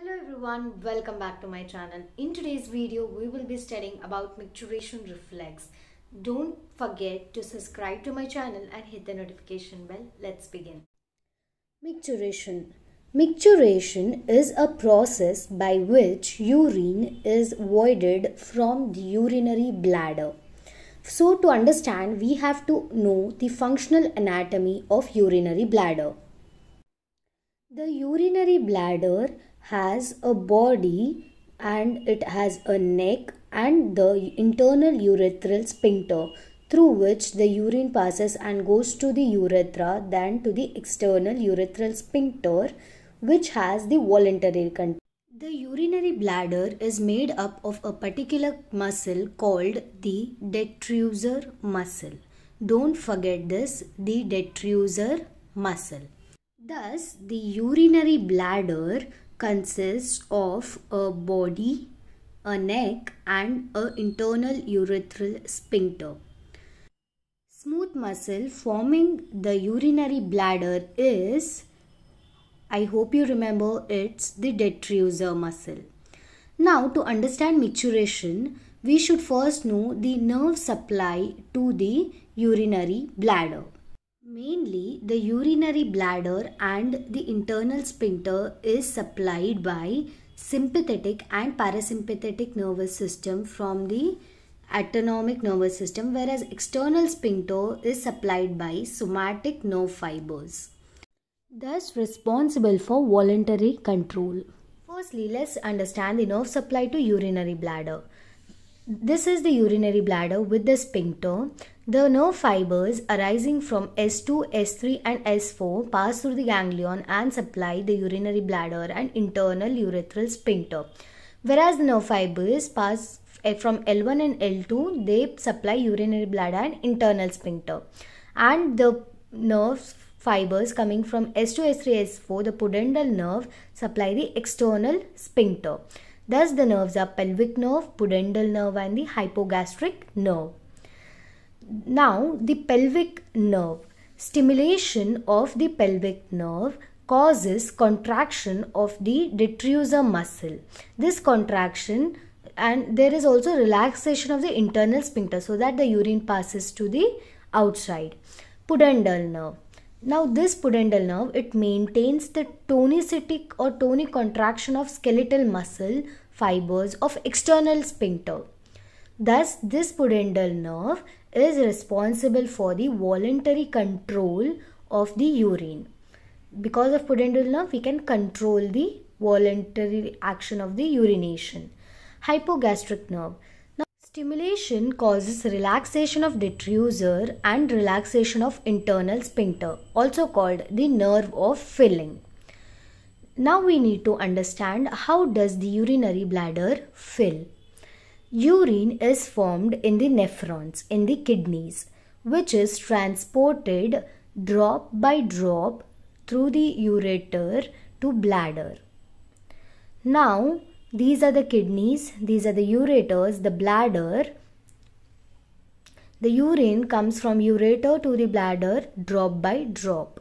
Hello everyone, welcome back to my channel. In today's video, we will be studying about micturition reflex. Don't forget to subscribe to my channel and hit the notification bell. Let's begin. Micturition Micturition is a process by which urine is voided from the urinary bladder. So to understand, we have to know the functional anatomy of urinary bladder. The urinary bladder has a body and it has a neck and the internal urethral sphincter through which the urine passes and goes to the urethra than to the external urethral sphincter which has the voluntary content. The urinary bladder is made up of a particular muscle called the detrusor muscle. Don't forget this, the detrusor muscle. Thus, the urinary bladder consists of a body, a neck and a internal urethral sphincter. Smooth muscle forming the urinary bladder is, I hope you remember, it's the detrusor muscle. Now to understand maturation, we should first know the nerve supply to the urinary bladder. Mainly, the urinary bladder and the internal sphincter is supplied by sympathetic and parasympathetic nervous system from the autonomic nervous system whereas external sphincter is supplied by somatic nerve fibers thus responsible for voluntary control firstly let's understand the nerve supply to urinary bladder this is the urinary bladder with the sphincter the nerve fibers arising from S2, S3 and S4 pass through the ganglion and supply the urinary bladder and internal urethral sphincter. Whereas the nerve fibers pass eh, from L1 and L2, they supply urinary bladder and internal sphincter. And the nerve fibers coming from S2, S3, S4, the pudendal nerve supply the external sphincter. Thus the nerves are pelvic nerve, pudendal nerve and the hypogastric nerve. Now, the pelvic nerve. Stimulation of the pelvic nerve causes contraction of the detrusor muscle. This contraction and there is also relaxation of the internal sphincter so that the urine passes to the outside. Pudendal nerve. Now this pudendal nerve, it maintains the tonicetic or tonic contraction of skeletal muscle fibers of external sphincter. Thus, this pudendal nerve is responsible for the voluntary control of the urine. Because of pudendal nerve, we can control the voluntary action of the urination. Hypogastric nerve. Now, stimulation causes relaxation of detrusor and relaxation of internal sphincter, also called the nerve of filling. Now we need to understand how does the urinary bladder fill. Urine is formed in the nephrons in the kidneys which is transported drop by drop through the ureter to bladder. Now these are the kidneys, these are the ureters, the bladder. The urine comes from ureter to the bladder drop by drop.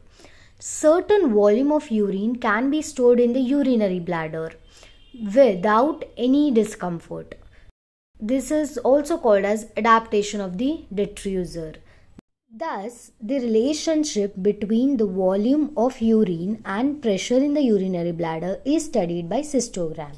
Certain volume of urine can be stored in the urinary bladder without any discomfort. This is also called as adaptation of the detrusor. Thus, the relationship between the volume of urine and pressure in the urinary bladder is studied by cystogram.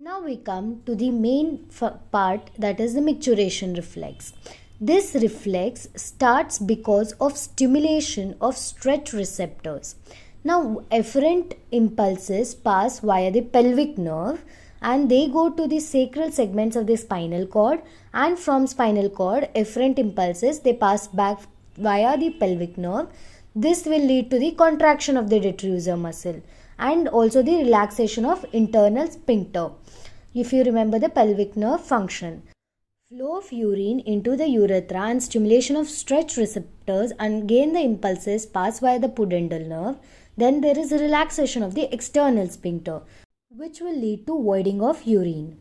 Now we come to the main part that is the micturition reflex. This reflex starts because of stimulation of stretch receptors. Now, efferent impulses pass via the pelvic nerve and they go to the sacral segments of the spinal cord and from spinal cord efferent impulses they pass back via the pelvic nerve. This will lead to the contraction of the detrusor muscle and also the relaxation of internal sphincter if you remember the pelvic nerve function. Flow of urine into the urethra and stimulation of stretch receptors and gain the impulses pass via the pudendal nerve. Then there is relaxation of the external sphincter which will lead to voiding of urine.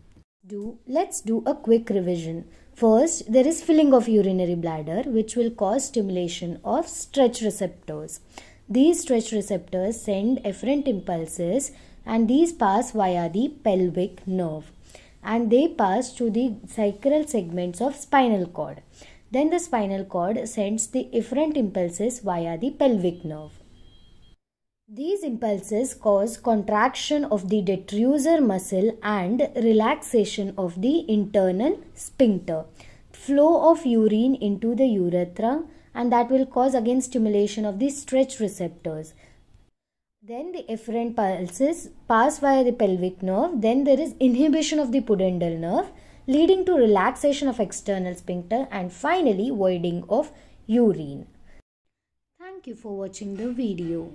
Do Let's do a quick revision. First, there is filling of urinary bladder which will cause stimulation of stretch receptors. These stretch receptors send efferent impulses and these pass via the pelvic nerve and they pass to the sacral segments of spinal cord. Then the spinal cord sends the efferent impulses via the pelvic nerve. These impulses cause contraction of the detrusor muscle and relaxation of the internal sphincter. Flow of urine into the urethra and that will cause again stimulation of the stretch receptors. Then the efferent pulses pass via the pelvic nerve. Then there is inhibition of the pudendal nerve leading to relaxation of external sphincter and finally voiding of urine. Thank you for watching the video.